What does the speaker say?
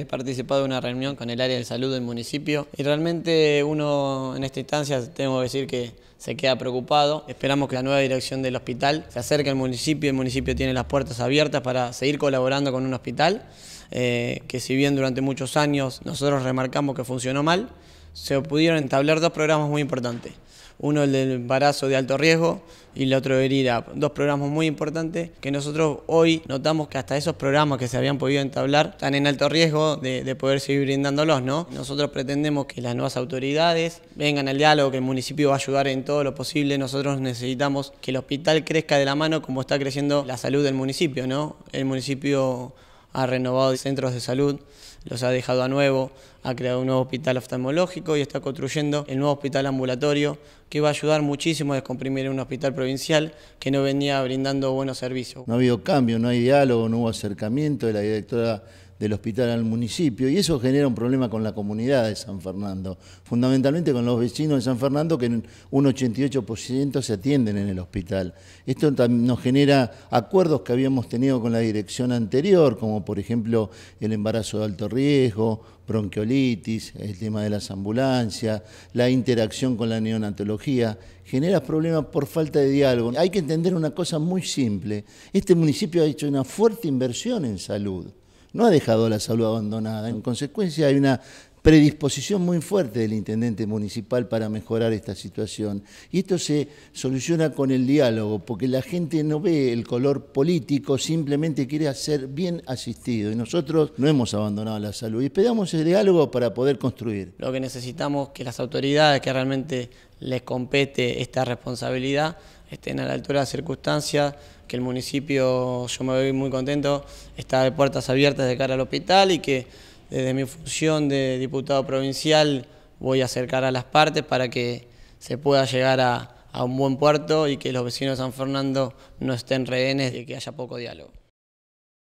He participado de una reunión con el área de salud del municipio y realmente uno en esta instancia tengo que decir que se queda preocupado. Esperamos que la nueva dirección del hospital se acerque al municipio, el municipio tiene las puertas abiertas para seguir colaborando con un hospital, eh, que si bien durante muchos años nosotros remarcamos que funcionó mal, se pudieron entablar dos programas muy importantes uno el del embarazo de alto riesgo y el otro de herida. Dos programas muy importantes que nosotros hoy notamos que hasta esos programas que se habían podido entablar están en alto riesgo de, de poder seguir brindándolos. ¿no? Nosotros pretendemos que las nuevas autoridades vengan al diálogo, que el municipio va a ayudar en todo lo posible. Nosotros necesitamos que el hospital crezca de la mano como está creciendo la salud del municipio. ¿no? El municipio ha renovado centros de salud, los ha dejado a nuevo, ha creado un nuevo hospital oftalmológico y está construyendo el nuevo hospital ambulatorio que va a ayudar muchísimo a descomprimir un hospital provincial que no venía brindando buenos servicios. No ha habido cambio, no hay diálogo, no hubo acercamiento de la directora del hospital al municipio y eso genera un problema con la comunidad de San Fernando, fundamentalmente con los vecinos de San Fernando que un 88% se atienden en el hospital. Esto nos genera acuerdos que habíamos tenido con la dirección anterior, como por ejemplo el embarazo de alto riesgo, bronquiolitis, el tema de las ambulancias, la interacción con la neonatología, genera problemas por falta de diálogo. Hay que entender una cosa muy simple, este municipio ha hecho una fuerte inversión en salud, no ha dejado la salud abandonada, en consecuencia hay una predisposición muy fuerte del intendente municipal para mejorar esta situación. Y esto se soluciona con el diálogo, porque la gente no ve el color político, simplemente quiere ser bien asistido. Y nosotros no hemos abandonado la salud y esperamos el diálogo para poder construir. Lo que necesitamos que las autoridades que realmente les compete esta responsabilidad estén a la altura de las circunstancias, que el municipio, yo me veo muy contento, está de puertas abiertas de cara al hospital y que desde mi función de diputado provincial voy a acercar a las partes para que se pueda llegar a, un buen puerto y que los vecinos de San Fernando no estén rehenes de que haya poco diálogo.